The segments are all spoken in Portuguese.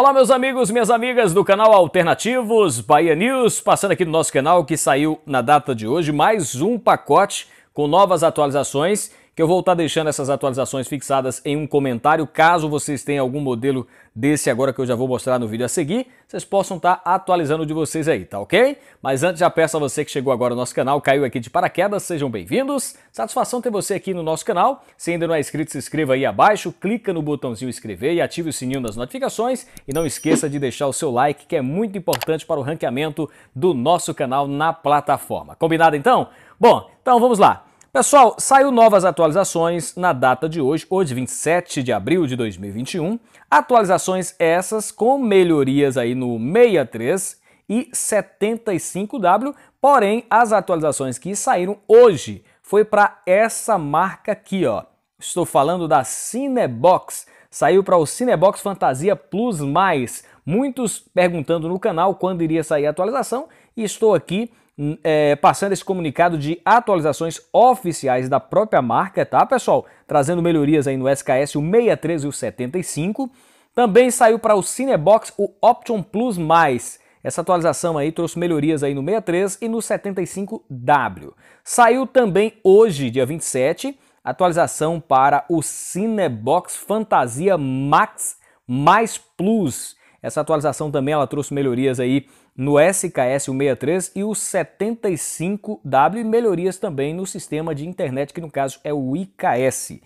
Olá, meus amigos, minhas amigas do canal Alternativos Bahia News, passando aqui no nosso canal que saiu na data de hoje mais um pacote com novas atualizações que eu vou estar deixando essas atualizações fixadas em um comentário, caso vocês tenham algum modelo desse agora que eu já vou mostrar no vídeo a seguir, vocês possam estar atualizando de vocês aí, tá ok? Mas antes já peço a você que chegou agora no nosso canal, caiu aqui de paraquedas, sejam bem-vindos, satisfação ter você aqui no nosso canal, se ainda não é inscrito se inscreva aí abaixo, clica no botãozinho inscrever e ative o sininho das notificações e não esqueça de deixar o seu like que é muito importante para o ranqueamento do nosso canal na plataforma. Combinado então? Bom, então vamos lá. Pessoal, saiu novas atualizações na data de hoje, hoje 27 de abril de 2021. Atualizações essas com melhorias aí no 63 e 75W, porém as atualizações que saíram hoje foi para essa marca aqui, ó. Estou falando da Cinebox saiu para o Cinebox Fantasia Plus Mais. Muitos perguntando no canal quando iria sair a atualização e estou aqui hum, é, passando esse comunicado de atualizações oficiais da própria marca, tá, pessoal? Trazendo melhorias aí no SKS, o 63 e o 75. Também saiu para o Cinebox o Option Plus Mais. Essa atualização aí trouxe melhorias aí no 63 e no 75W. Saiu também hoje, dia 27, atualização para o Cinebox Fantasia Max mais Plus. Essa atualização também ela trouxe melhorias aí no SKS 163 e o 75W, melhorias também no sistema de internet, que no caso é o IKS.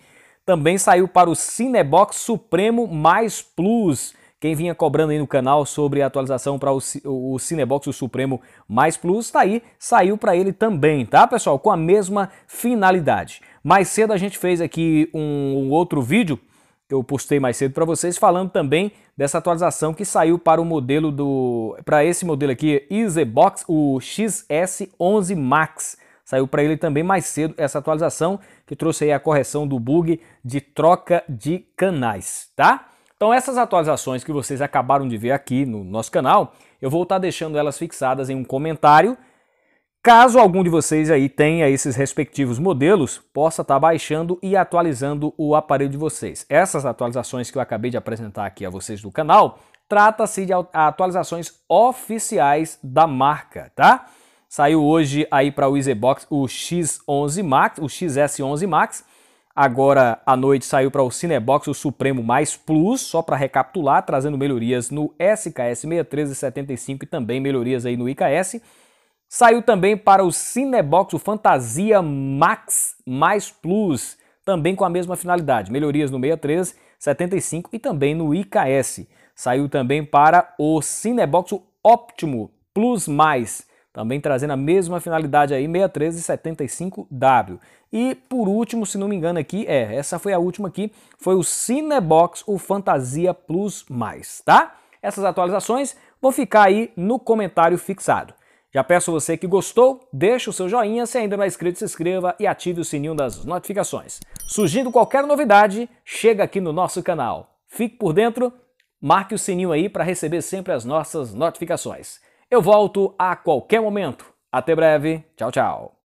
Também saiu para o Cinebox Supremo Mais Plus, quem vinha cobrando aí no canal sobre a atualização para o, o Cinebox o Supremo Mais Plus, tá aí, saiu para ele também, tá, pessoal? Com a mesma finalidade. Mais cedo a gente fez aqui um, um outro vídeo que eu postei mais cedo para vocês, falando também dessa atualização que saiu para o modelo do. para esse modelo aqui, EasyBox, o XS11 Max. Saiu para ele também mais cedo essa atualização que trouxe aí a correção do bug de troca de canais, tá? Então essas atualizações que vocês acabaram de ver aqui no nosso canal, eu vou estar deixando elas fixadas em um comentário. Caso algum de vocês aí tenha esses respectivos modelos, possa estar baixando e atualizando o aparelho de vocês. Essas atualizações que eu acabei de apresentar aqui a vocês do canal, trata-se de atualizações oficiais da marca, tá? Saiu hoje aí para o Easybox o X11 Max, o XS11 Max, Agora à noite saiu para o Cinebox o Supremo Mais Plus, só para recapitular, trazendo melhorias no SKS 61375 e e também melhorias aí no IKS. Saiu também para o Cinebox o Fantasia Max Mais Plus, também com a mesma finalidade, melhorias no 63, e também no IKS. Saiu também para o Cinebox o Optimo Plus Mais, também trazendo a mesma finalidade aí, 61375W. E por último, se não me engano aqui, é, essa foi a última aqui, foi o Cinebox, o Fantasia Plus+, Mais, tá? Essas atualizações vão ficar aí no comentário fixado. Já peço você que gostou, deixe o seu joinha, se ainda não é inscrito, se inscreva e ative o sininho das notificações. Surgindo qualquer novidade, chega aqui no nosso canal. Fique por dentro, marque o sininho aí para receber sempre as nossas notificações. Eu volto a qualquer momento. Até breve. Tchau, tchau.